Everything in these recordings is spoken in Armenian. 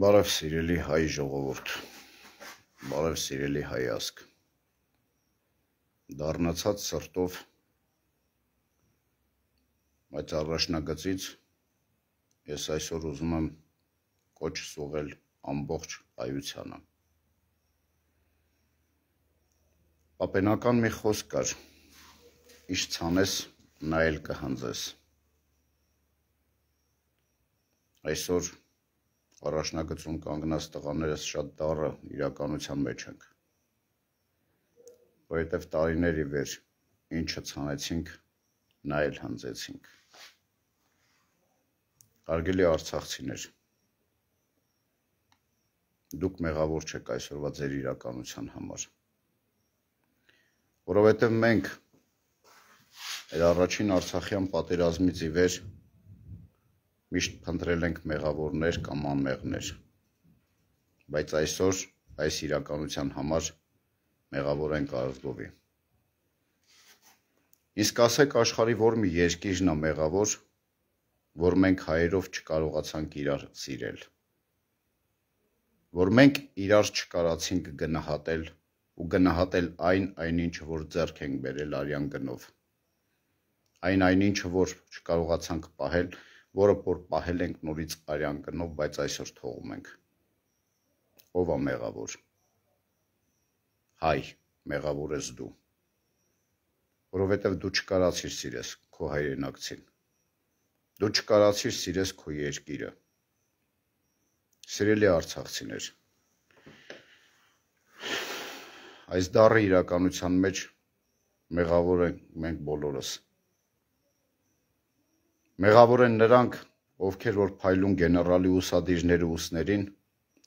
Բարև սիրելի հայ ժողովուրդ, բարև սիրելի հայ ազգ։ Դառնացած սրտով այդ առաջնագծից ես այսօր ուզում եմ կոչ սողել ամբողջ հայությանը։ Պապենական մի խոսք կար. Իշ ցանես, նայել կհանձես։ Այսօր առաջնագծում կանգնած տղաներս շատ դառը իրականության մեջ ենք։ Որովհետև տարիների վեր ինչը ցանեցինք, նա էլ հանձեցինք։ Արգելի արցախցիներ, դուք մեղավոր չեք այսօրվա ձեր իրականության համար։ Որովհետև մենք այդ առաջին Արցախյան պատերազմից ի վեր միշտ փնտրել ենք մեղավորներ կամ անմեղներ։ Բայց այսօր այս իրականության համար մեղավոր ենք Ազդովի։ Իսկ ասեք աշխարի որ մի երկիրն է մեղավոր, որ մենք հայերով չկարողացանք իրար սիրել, որ մենք իրար չկարացինք գնահատել ու գնահատել այն այնինչ, որ ձեռք ենք բերել արյան գնով, այն այնինչ, որ չկարողացանք պահել, այն, որը որ պահել ենք նորից արյան կնով, բայց այսօր թողում ենք։ Ո՞վ է մեղավոր։ Հայ, մեղավոր ես դու։ Որովհետև դու չկարացիր սիրես քո հայրենակցին։ Դու չկարացիր սիրես քո երկիրը։ Սիրելի արցախցիներ, այս դառը իրականության մեջ մեղավոր ենք մենք բոլորս։ Մեղավոր են նրանք, ովքեր որ փայլուն գեներալի ուսադիրները ուսներին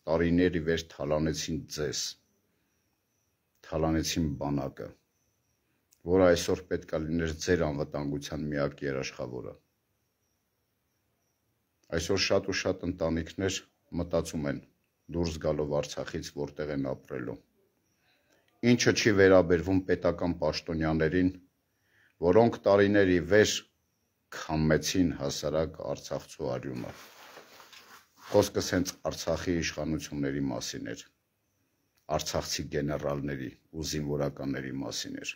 տարիների վեր թալանեցին ձեզ, թալանեցին բանակը, որ այսօր պետք է լիներ ձեր անվտանգության միակ երաշխավորը։ Այսօր շատ ու շատ ընտանիքներ մտածում են դուրս գալով Արցախից որտեղ են ապրելու։ Ինչը չի վերաբերվում պետական պաշտոնյաներին, որոնք տարիների վեր քամեցին հասարակ Արցախցու արյունը։ Խոսքս հենց Արցախի իշխանությունների մասին էր։ Արցախցի գեներալների ու զինվորականների մասին էր։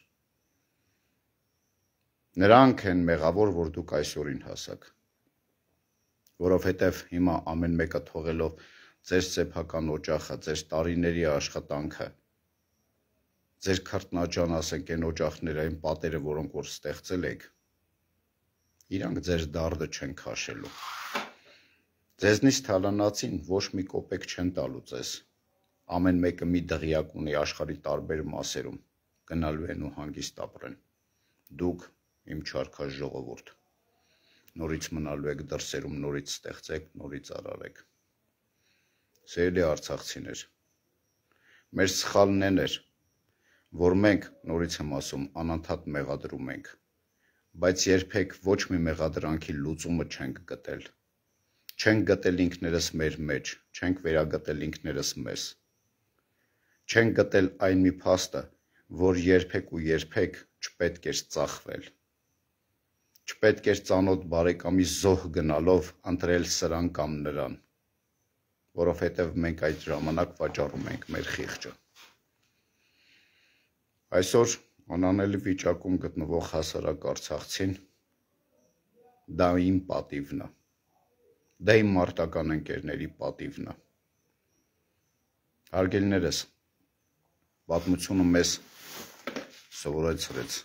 Նրանք են մեղավոր, որ դուք այսօրին հասակ, որովհետև հիմա ամեն մեկը թողելով ձեր սեփական օջախը, ձեր տարիների աշխատանքը, ձեր քրտնաջան ասենք այն օջախները, այն պատերը, որոնք որ ստեղծել եք, որ իրանք ձեր դարդը չեն քաշելու։ Ձեզնից թալանացին ոչ մի կոպեկ չեն տալու ձեզ։ Ամեն մեկը մի դղյակ ունի աշխարի տարբեր մասերում, գնալու են ու հանգիստ ապրեն։ Դուք իմ չարքաշ ժողովուրդ։ Նորից մնալու եք դրսերում, նորից ստեղծեք, նորից արարեք։ Սիրելի արցախցիներ, մեր սխալն են էր, որ մենք նորից եմ ասում, անընդհատ մեղադրում ենք բայց երբեք ոչ մի մեղադրանքի լուծումը չենք գտել։ Չենք գտել ինքներս մեր մեջ, չենք վերագտել ինքներս մեզ։ Չենք գտել այն մի փաստը, որ երբեք ու երբեք չպետք էր ծախվել։ Չպետք էր ծանոթ բարեկամի զոհ գնալով ընտրել սրան կամ նրան, որովհետև մենք այդ ժամանակ վաճառում ենք մեր խիղճը։ Այսօր անանելի վիճակում գտնվող հասարակ արցախցին դա իմ պատիվն է դա իմ մարտական ընկերների պատիվն է հարգելներս պատմությունը մեզ սովորեցրեց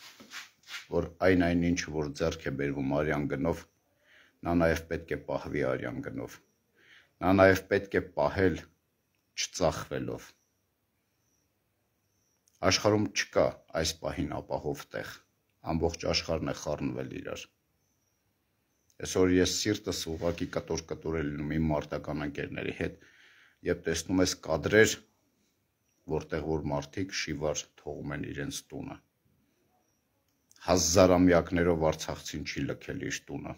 որ այն այն ինչ որ ձեռք է բերվում արյան գնով նա նաև պետք է պահվի արյան գնով նա նաև պետք է պահել չծախվելով Աշխարհում չկա այս պահին ապահով տեղ։ Ամբողջ աշխարհն է խառնվել իրար։ Այսօր ես սիրտս ուղակի կտոր-կտոր է լինում իմ մարտական ընկերների հետ, երբ տեսնում ես կադրեր, որտեղ որ մարդիկ շիվար թողում են իրենց տունը։ Հազարամյակներով Արցախցին չի լքել իր տունը,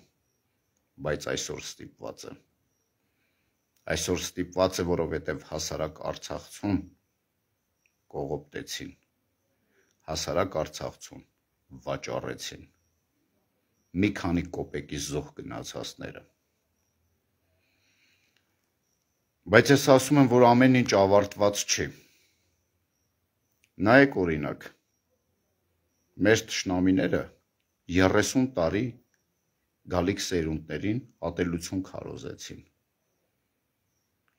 բայց այսօր ստիպված է։ Այսօր ստիպված է, որովհետև հասարակ Արցախցուն կողոպտեցին, հասարակ Արցախցուն վաճառեցին, մի քանի կոպեկի զոհ գնացածները։ Բայց ես ասում եմ, որ ամեն ինչ ավարտված չի։ Նայեք օրինակ, մեր ճշնամիները 30 տարի գալիք սերունդներին ատելություն քարոզեցին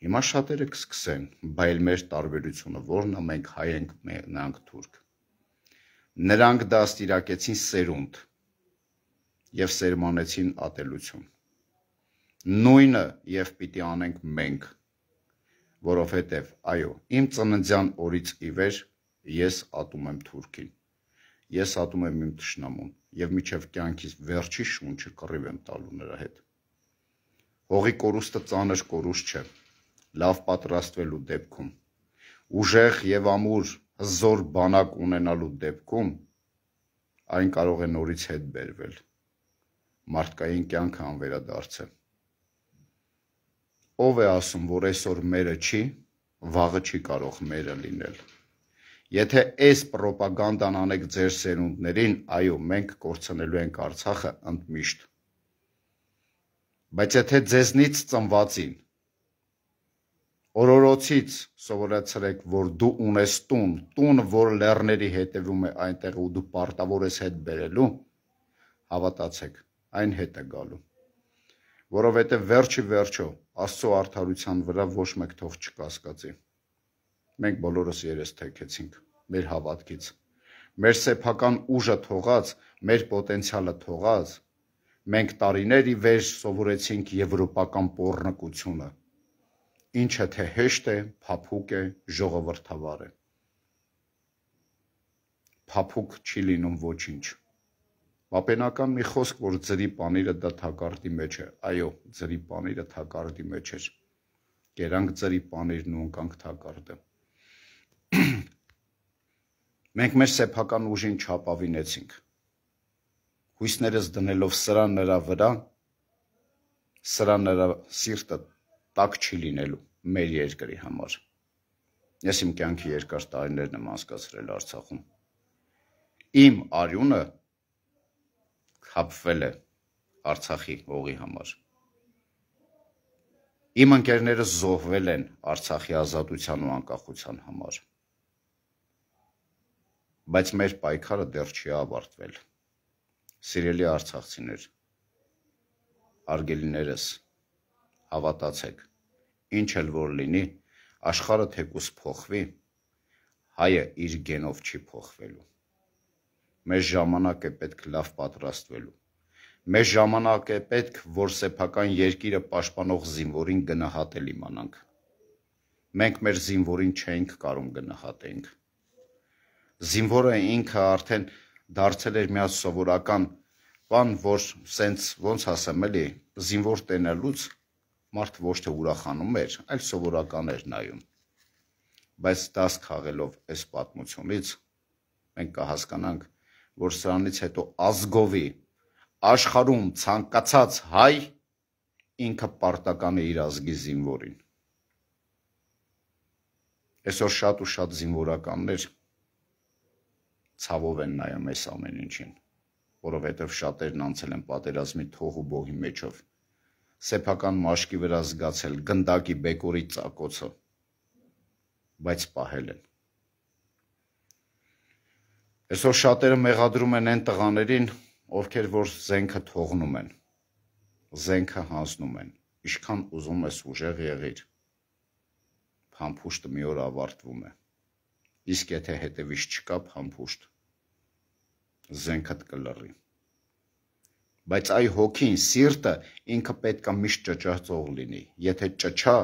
Հիմա շատերը կսկսեն, բայց մեր տարբերությունը ո՞րն է, մենք հայ ենք, նրանք թուրք։ Նրանք դա ստիրակեցին սերունդ եւ սերմանեցին ատելություն։ Նույնը եւ պիտի անենք մենք, որովհետեւ այո, իմ ծննդյան օրից ի վեր ես ատում եմ թուրքին։ Ես ատում եմ իմ ճշնամուն եւ միջև կյանքիս վերջի շունչը կռիվ եմ տալու նրա հետ։ Հողի կորուստը ծանր կորուստ չէ լավ պատրաստվելու դեպքում, ուժեղ եւ ամուր հզոր բանակ ունենալու դեպքում այն կարող է նորից հետ բերվել։ Մարդկային կյանքը անվերադարձ է։ Ո՞վ է ասում, որ այսօր մերը չի, վաղը չի կարող մերը լինել։ Եթե այս ռոպագանդան անեք ձեր սերունդներին, այո, մենք կորցնելու ենք Արցախը ընդմիշտ։ Բայց եթե ձեզնից ծնվածին Օրորոցից սովորեցրեք, որ դու ունես տուն, տուն, որ լեռների հետևում է այնտեղ ու դու պարտավոր ես հետ բերելու, հավատացեք, այն հետ է գալու։ Որովհետև վերջի վերջո Աստծո արդարության վրա ոչ մեկ թող չկասկածի։ Մենք բոլորս երես թեքեցինք մեր հավատքից։ Մեր սեփական ուժը թողած, մեր պոտենցիալը թողած, մենք տարիների վեր սովորեցինք եվրոպական pornկությունը ինչը թե հեշտ է, փափուկ է, ժողովրդավար է։ Փափուկ չի լինում ոչինչ։ Պապենական մի խոսք, որ ծրի պանիրը դա թակարդի մեջ է։ Այո, ծրի պանիրը թակարդի մեջ էր։ Կերանք ծրի պանիրն ու ընկանք թակարդը։ Մենք մեր սեփական ուժին չապավինեցինք։ Հույսներս դնելով սրան նրա վրա, սրան նրա սիրտը տակ չի լինելու մեր երկրի համար։ Ես իմ կյանքի երկար տարիներն եմ անցկացրել Արցախում։ Իմ արյունը խապվել է Արցախի հողի համար։ Իմ ընկերները զոհվել են Արցախի ազատության ու անկախության համար։ Բայց մեր պայքարը դեռ չի ավարտվել։ Սիրելի արցախցիներ, արգելիներս, հավատացեք, ինչ էլ որ լինի, աշխարհը թեկուս փոխվի, հայը իր գենով չի փոխվելու։ Մեր ժամանակը պետք լավ պատրաստվելու։ Մեր ժամանակը պետք, որ սեփական երկիրը պաշտպանող զինվորին գնահատել իմանանք։ Մենք մեր զինվորին չենք կարող գնահատենք։ Զինվորը ինքը արդեն դարձել էր միած սովորական բան, որ սենց ոնց ասեմ էլի, զինվոր տենելուց Մարդ ոչ թե ուրախանում էր, այլ սովորական էր նայում։ Բայց դաս քաղելով այս պատմությունից մենք կհասկանանք, որ սրանից հետո ազգովի աշխարում ցանկացած հայ ինքը պարտական է իր ազգի զինվորին։ Այսօր շատ ու շատ զինվորականներ ցավով են նայում այս ամեն ինչին, որովհետև շատերն անցել են պատերազմի թող ու բողի մեջով սեփական մաշկի վրա զգացել գնդակի բեկորի ծակոցը, բայց պահել են։ Այսօր շատերը մեղադրում են այն տղաներին, ովքեր որ զենքը թողնում են, զենքը հանձնում են, ինչքան ուզում ես ուժեղ եղիր, համփուշտը մի օր ավարտվում է։ Իսկ եթե հետևից չկա համփուշտ, զենքդ կլռի բայց այ հոգին, սիրտը ինքը պետք է միշտ ճճացող լինի։ Եթե ճճա,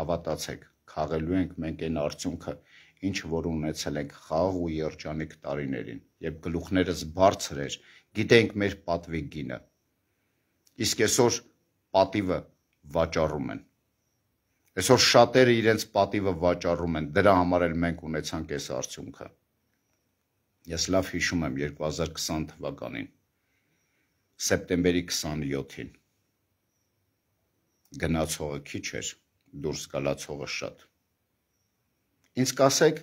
հավատացեք, խաղելու ենք մենք այն արդյունքը, ինչ որ ունեցել ենք խաղ ու երջանիկ տարիներին, երբ գլուխներս բարձր էր, գիտենք մեր պատվի գինը։ Իսկ այսօր պատիվը վաճառում են։ Այսօր շատերը իրենց պատիվը վաճառում են, դրա համար էլ մենք ունեցանք այս արդյունքը։ Ես լավ հիշում եմ 2020 թվականին սեպտեմբերի 27-ին։ Գնացողը քիչ էր, դուրս գալացողը շատ։ Ինչ կասեք,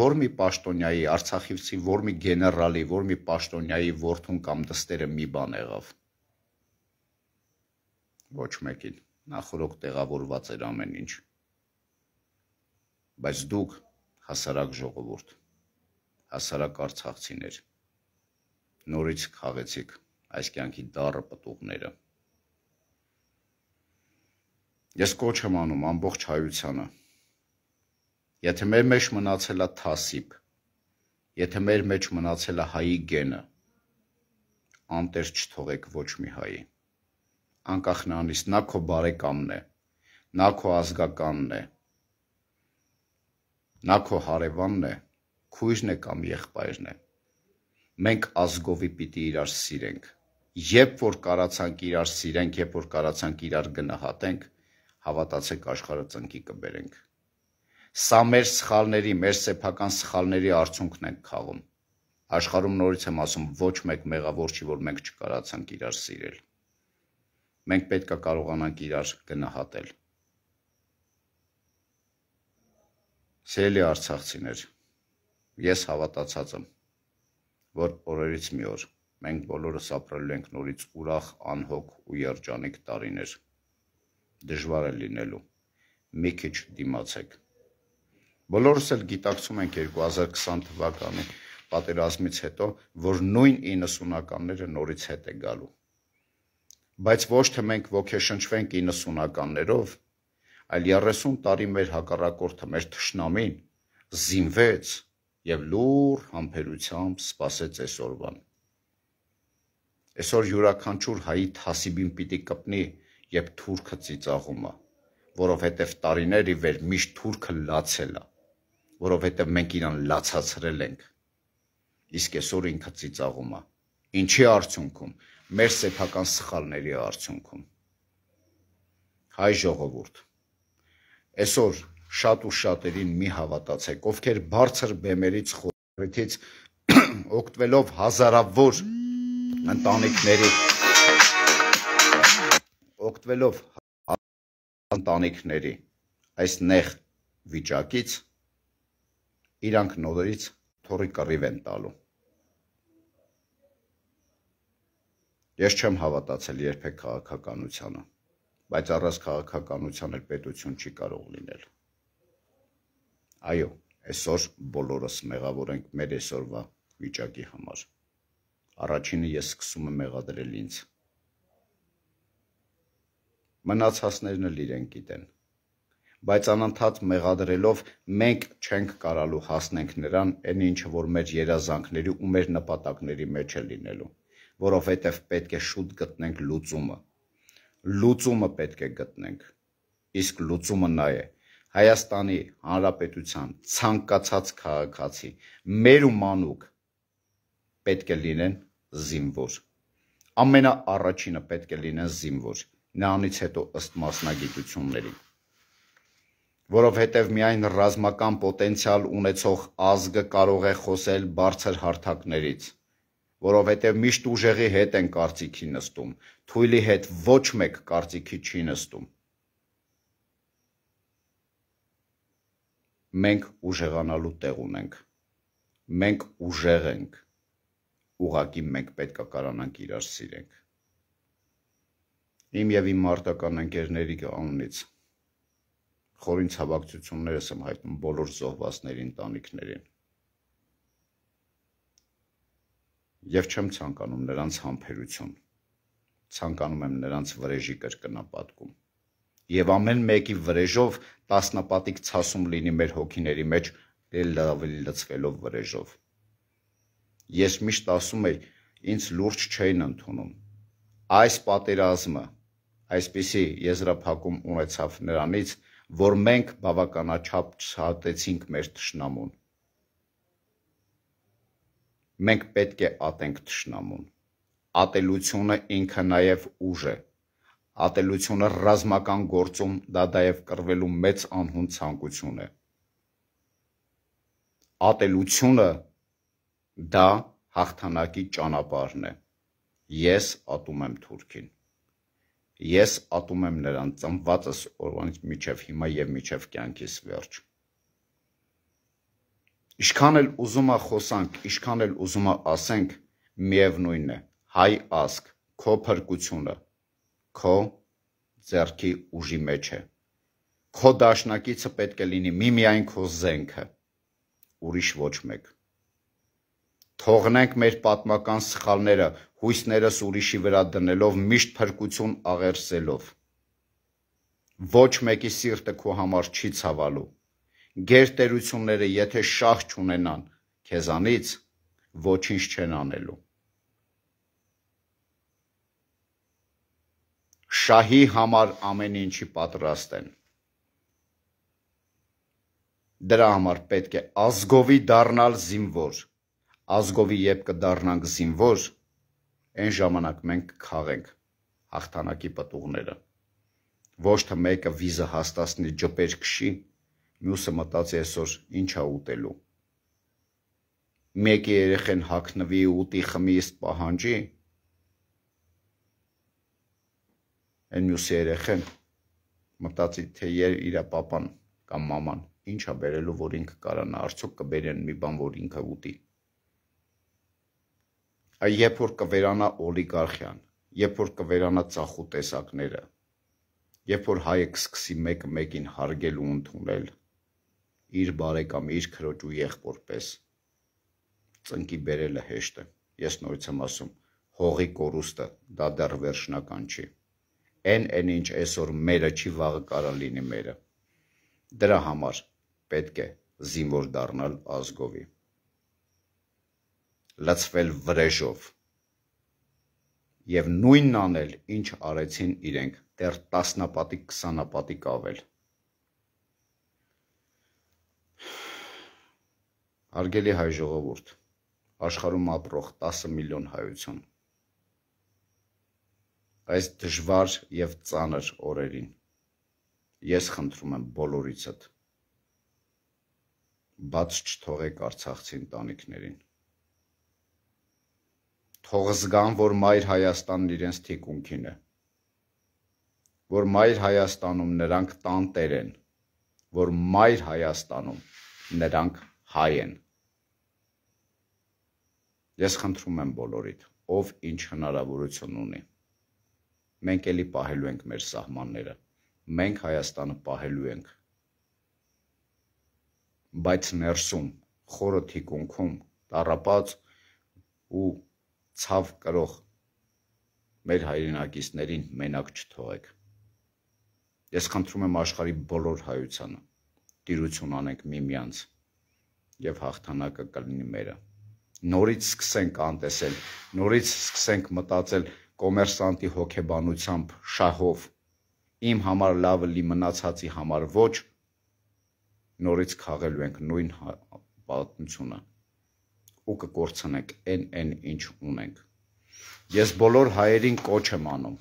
որ մի պաշտոնյայի, Արցախիվցի, որ մի գեներալի, որ մի պաշտոնյայի ворթուն կամ դստերը մի բան եղավ։ Ոչ մեկին։ Նախորոք տեղավորված էր ամեն ինչ։ Բայց դուք հասարակ ժողովուրդ, հասարակ արցախցիներ, նորից քաղեցիք այս կյանքի դառը պտուղները։ Ես կոչ եմ անում ամբողջ հայությանը։ Եթե մեր մեջ մնացել է թասիբ, եթե մեր մեջ մնացել է հայի գենը, անտեր չթողեք ոչ մի հայի։ Անկախ նրանից նա քո բարեկամն է, նա քո ազգականն է, նա քո հարևանն է, քույրն է կամ եղբայրն է։ Մենք ազգովի պիտի իրար սիրենք երբ որ կարացանք իրար սիրենք, երբ որ կարացանք իրար գնահատենք, հավատացեք աշխարհը ծնկի կբերենք։ Սա մեր սխալների, մեր սեփական սխալների արդյունքն ենք քաղում։ Աշխարհում նորից եմ ասում, ոչ մեկ մեղավոր չի, որ մենք չկարացանք իրար սիրել։ Մենք պետք է կարողանանք իրար գնահատել։ Սիրելի արցախցիներ, ես հավատացած եմ, որ օրերից մի օր որ մենք բոլորս ապրելու ենք նորից ուրախ, անհոգ ու երջանիկ տարիներ։ Դժվար է լինելու։ Մի քիչ դիմացեք։ Բոլորս էլ գիտակցում ենք 2020 թվականի պատերազմից հետո, որ նույն 90-ականները նորից հետ է գալու։ Բայց ոչ թե մենք ոգեշնչվենք 90-ականներով, այլ 30 տարի մեր հակառակորդը, մեր ճշնամին զինվեց եւ լուր համբերությամբ սпасեց այսօրվան։ Այսօր յուրաքանչյուր հայի թասիբին պիտի կպնի, երբ թուրքը ծիծաղում է, որովհետև տարիների վեր միշտ թուրքը լացել է, որովհետև մենք իրան լացացրել ենք։ Իսկ այսօր ինքը ծիծաղում է։ Ինչի արդյունքում։ Մեր սեփական սխալների արդյունքում։ Հայ ժողովուրդ։ Այսօր շատ ու շատերին մի հավատացեք, ովքեր բարձր բեմերից խորհրդից օգտվելով հազարավոր mm -hmm ընտանիքների օգտվելով ընտանիքների այս նեղ վիճակից իրանք նորից թորի կռիվ են տալու Ես չեմ հավատացել երբեք քաղաքականությանը, բայց առանց քաղաքականության էլ պետություն չի կարող լինել։ Այո, այսօր բոլորս մեղավոր ենք մեր այսօրվա վիճակի համար։ Առաջինը ես սկսում եմ մեղադրել ինձ։ Մնացածներն էլ իրեն գիտեն։ Բայց անընդհատ մեղադրելով մենք չենք կարալու հասնենք նրան, այն ինչը որ մեր երազանքների ու մեր նպատակների մեջ է լինելու, որովհետև պետք է շուտ գտնենք լուծումը։ Լուծումը պետք է գտնենք։ Իսկ լուծումը նա է, Հայաստանի Հանրապետության ցանկացած քաղաքացի մեր ու մանուկ պետք է լինեն զինվոր։ Ամենաառաջինը պետք է լինեն զինվոր, նրանից հետո ըստ մասնագիտությունների որովհետև միայն ռազմական պոտենցիալ ունեցող ազգը կարող է խոսել բարձր հարթակներից, որովհետև միշտ ուժեղի հետ են կարծիքի նստում, թույլի հետ ոչ մեկ կարծիքի չի նստում։ Մենք ուժեղանալու տեղ ունենք։ Մենք ուժեղ ենք ուղակի մենք պետք է կարանանք իրար սիրենք։ Իմ եւ իմ մարտական ընկերների անունից խորին ցավակցություններս եմ հայտնում բոլոր զոհվածների ընտանիքներին։ Եվ չեմ ցանկանում նրանց համբերություն։ Ցանկանում եմ նրանց վրեժի կրկնապատկում։ Եվ ամեն մեկի վրեժով տասնապատիկ ցասում լինի մեր հոգիների մեջ, դել ավելի լծվելով վրեժով։ Ես միշտ ասում եմ, ինձ լուրջ չէին ընդունում։ Այս պատերազմը, այսպիսի եզրափակում ունեցավ նրանից, որ մենք բավականաչափ չհատեցինք մեր ճշնամուն։ Մենք պետք է ատենք ճշնամուն։ Ատելությունը ինքը նաև ուժ է։ Ատելությունը ռազմական գործում դա դայև կրվելու մեծ անհուն ցանկություն է ատելությունը Դա հաղթանակի ճանապարհն է։ Ես ատում եմ Թուրքին։ Ես ատում եմ նրան ծնվածս օրվանից մինչև հիմա եւ մինչև կյանքիս վերջ։ Ինչքան էլ ուզում է խոսանք, ինչքան էլ ուզում է ասենք, միևնույնն է։ Հայ ազգ, քո փրկությունը, քո ձեռքի ուժի մեջ է։ Քո դաշնակիցը պետք է լինի միմիայն քո զենքը։ Ուրիշ ոչ մեկ։ մի Թողնենք մեր պատմական սխալները, հույսներս ուրիշի վրա դնելով, միշտ փրկություն աղերսելով։ Ոչ մեկի սիրտը քո համար չի ցավալու։ Գերտերությունները եթե շահ չունենան քեզանից, ոչինչ չեն անելու։ Շահի համար ամեն ինչի պատրաստ են։ Դրա համար պետք է ազգովի դառնալ զինվոր ազգովի երբ կդառնանք զինվոր, այն ժամանակ մենք կքաղենք հաղթանակի պատուղները։ Ոչ թե մեկը վիզը հաստացնի ջպեր քշի, մյուսը մտածի այսօր ինչա ուտելու։ Մեկի երեխեն հակնվի ուտի խմի իսկ պահանջի, այն մյուսի երեխեն մտածի թե եր իր պապան կամ մաման ինչա բերելու որ ինքը կարանա արդյոք կբերեն մի բան որ ինքը ուտի երբ որ կվերանա օլիգարխիան, երբ որ կվերանա ծախու տեսակները, երբ որ հայը կսկսի մեկը մեկին հարգել ու ընդունել իր բարեկամ, իր քրոջ ու եղբոր պես, ծնկի բերելը հեշտ է։ Ես նորից եմ ասում, հողի կորուստը դա դեռ վերջնական չի։ Էն էն ինչ այսօր մերը չի վաղը կարա լինի մերը։ Դրա համար պետք է զինվոր դառնալ ազգովի լցվել վրեժով եւ նույնն անել, ինչ արեցին իրենք, դեռ տասնապատիկ, քսանապատիկ ավել։ Արգելի հայ ժողովուրդ, աշխարհում ապրող 10 միլիոն հայություն։ Այս դժվար եւ ծանր օրերին ես խնդրում եմ բոլորիցդ բաց չթողեք Արցախցին տանիքներին թող զգան, որ Մայր Հայաստանն իրենց թիկունքին է, որ Մայր Հայաստանում նրանք տան տեր են, որ Մայր Հայաստանում նրանք հայ են։ Ես խնդրում եմ բոլորիդ, ով ինչ հնարավորություն ունի։ Մենք էլի պահելու ենք մեր սահմանները։ Մենք Հայաստանը պահելու ենք։ Բայց ներսում, խորը թիկունքում, տարապած ու ցավ կրող մեր հայրենակիցներին մենակ չթողեք։ Ես խնդրում եմ աշխարի բոլոր հայությանը տիրություն անենք միմյանց եւ հաղթանակը կլինի մերը։ Նորից սկսենք անտեսել, նորից սկսենք մտածել կոմերսանտի հոգեբանությամբ, շահով։ Իմ համար լավը լի մնացածի համար ոչ։ Նորից քաղելու ենք նույն հա- պատմությունը ու կկորցնենք այն այն ինչ ունենք։ Ես բոլոր հայերին կոչ եմ անում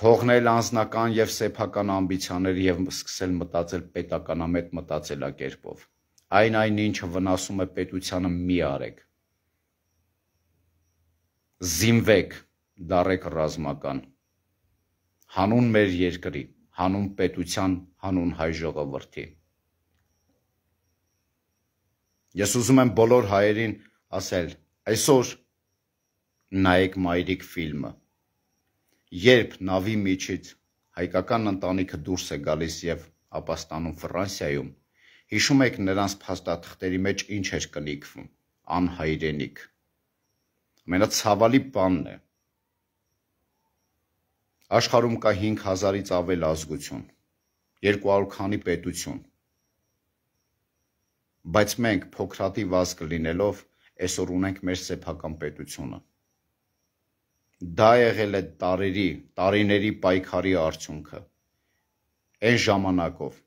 թողնել անձնական եւ սեփական ամբիցիաները եւ սկսել մտածել պետականամետ մտածելակերպով։ Այն այն ինչը վնասում է պետությանը մի արեք։ Զինվեք, դարեք ռազմական։ Հանուն մեր երկրի, հանուն պետության, հանուն հայ ժողովրդի։ Ես ուզում եմ բոլոր հայերին ասել, այսօր նայեք մայրիկ ֆիլմը։ Երբ նավի միջից հայկական ընտանիքը դուրս է գալիս եւ ապաստանում Ֆրանսիայում, հիշում եք նրանց փաստաթղթերի մեջ ինչ էր կնիքվում՝ անհայրենիք։ Ամենացավալի բանն է։ Աշխարհում կա 5000-ից ավել ազգություն, 200 քանի պետություն Բայց մենք փոքրատի վազք լինելով այսօր ունենք մեր սեփական պետությունը։ Դա եղել է տարերի, տարիների պայքարի արդյունքը։ Այն ժամանակով,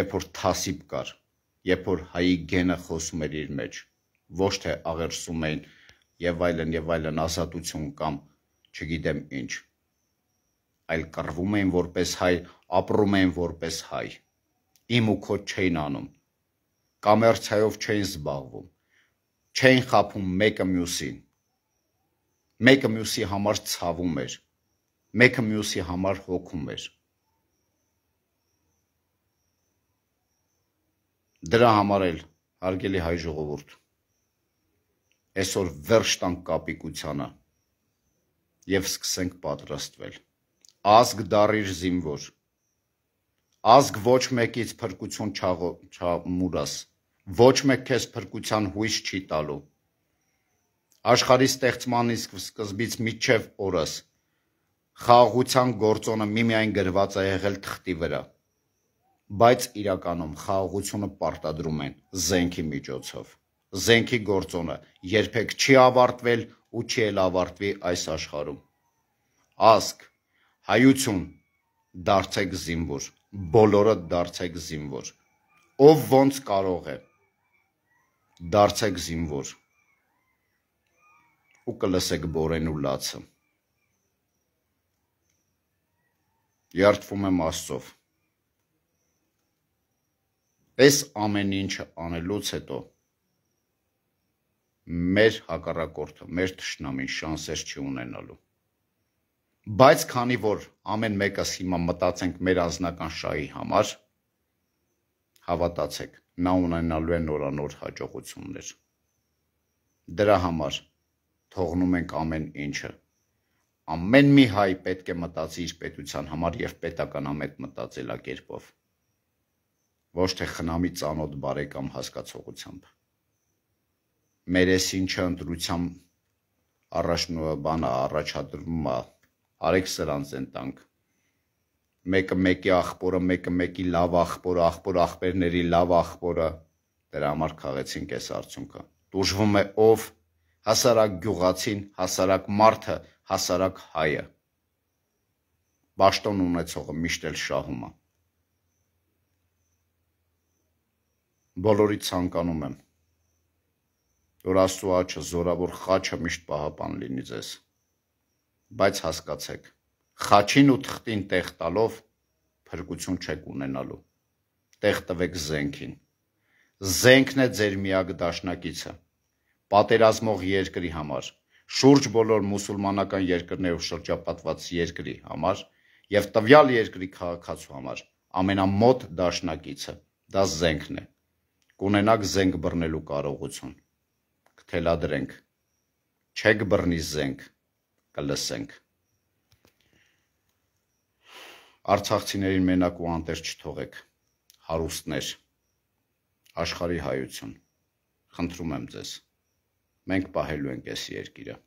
երբ որ թասիպ կար, երբ որ հայի գենը խոսում էր իր մեջ, ոչ թե աղերսում էին եւ այլն եւ այլն ազատություն կամ չգիտեմ ինչ, այլ կռվում էին որպես հայ, ապրում էին որպես հայ։ Իմ ու քո չէին անում կոմերցիայով չէին զբաղվում։ Չէին խափում մեկը մյուսին։ Մեկը մյուսի համար ցավում էր։ Մեկը մյուսի համար հոգում էր։ Դրա համար էլ հարգելի հայ ժողովուրդ այսօր վերջ տանք կապիկությանը եւ սկսենք պատրաստվել ազգ դարիր զինվոր ազգ ոչ մեկից փրկություն չամուրաս ոչ մեկ քեզ փրկության հույս չի տալու աշխարհի ստեղծման սկզբից միջև օրս խաղաղության գործոնը միմիայն գրված է եղել թղթի վրա բայց իրականում խաղաղությունը պարտադրում են զենքի միջոցով զենքի գործոնը երբեք չի ավարտվել ու չի էլ ավարտվի այս աշխարհում ազգ հայություն դարձեք զինվոր բոլորը դարձեք զինվոր։ Ով ոնց կարող է դարձեք զինվոր։ Ու կլսեք բորեն ու լացը։ Երդվում եմ Աստծով։ Այս ամեն ինչը անելուց հետո մեր հակառակորդը, մեր ճշնամին շանսեր չի ունենալու։ Բայց քանի որ ամեն մեկս հիմա մտածենք մեր անձնական շահի համար, հավատացեք, նա ունենալու է նորանոր հաջողություններ։ Դրա համար թողնում ենք ամեն ինչը։ Ամեն մի հայ պետք է մտածի իր պետության համար եւ պետականամետ մտածելակերպով ոչ թե խնամի ծանոթ բարեկամ հասկացողությամբ։ Մեր էս ինչը ընտրությամ առաջնորը բանը առաջադրում է առաջ արեք սրանց են տանք մեկը մեկի աղբորը, մեկը մեկի լավ աղբորը, աղբոր աղբերների լավ աղբորը, դրա համար քաղեցինք այս արդյունքը։ Տուժվում է ով հասարակ գյուղացին, հասարակ մարդը, հասարակ հայը։ Պաշտոն ունեցողը միշտ էլ շահում է։ Բոլորի ցանկանում եմ, որ Աստուած զորավոր խաչը միշտ պահապան լինի ձեզ բայց հասկացեք, խաչին ու թղթին տեղ տալով փրկություն չեք ունենալու։ Տեղ տվեք զենքին։ Զենքն է ձեր միակ դաշնակիցը։ Պատերազմող երկրի համար, շուրջ բոլոր մուսուլմանական երկրներով շրջապատված երկրի համար եւ տվյալ երկրի քաղաքացու համար ամենամոտ դաշնակիցը դա զենքն է։ Կունենanak զենք բռնելու կարողություն։ Կթելադրենք։ Չեք բռնի զենք կլսենք։ Արցախցիներին մենակ ու անտեր չթողեք։ Հարուստներ։ Աշխարհի հայություն։ Խնդրում եմ ձեզ։ Մենք պահելու ենք այս երկիրը։